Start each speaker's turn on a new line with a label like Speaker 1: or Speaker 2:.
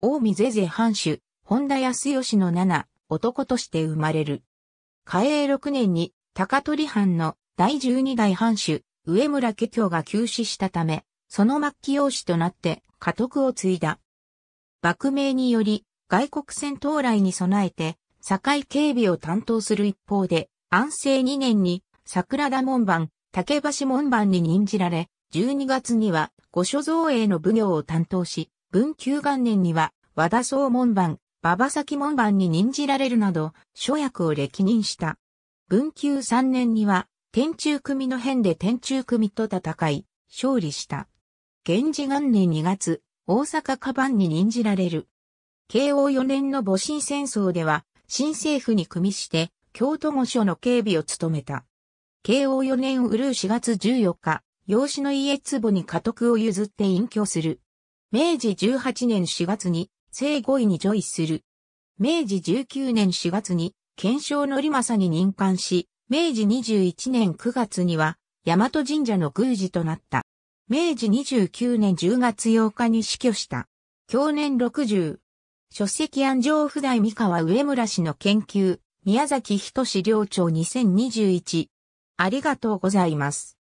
Speaker 1: 近江ゼゼ藩主、本田康義の七、男として生まれる。嘉永六年に、高取藩の第十二代藩主、上村家教が急死したため、その末期養子となって家督を継いだ。幕名により、外国船到来に備えて、境警備を担当する一方で、安政二年に桜田門番、竹橋門番に任じられ、12月には御所蔵営の奉行を担当し、文久元年には和田総門番、馬場崎門番に任じられるなど、諸役を歴任した。文久三年には、天中組の変で天中組と戦い、勝利した。源氏元年2月、大阪カバンに任じられる。慶応4年の戊辰戦争では、新政府に組みして、京都御所の警備を務めた。慶応4年うるう4月14日、養子の家壺に家督を譲って隠居する。明治18年4月に、正5位にジョイする。明治19年4月に、検証のりまさに任官し、明治21年9月には、大和神社の宮司となった。明治29年10月8日に死去した。去年60。書籍安城府大三河上村氏の研究、宮崎人仁領長2021。ありがとうございます。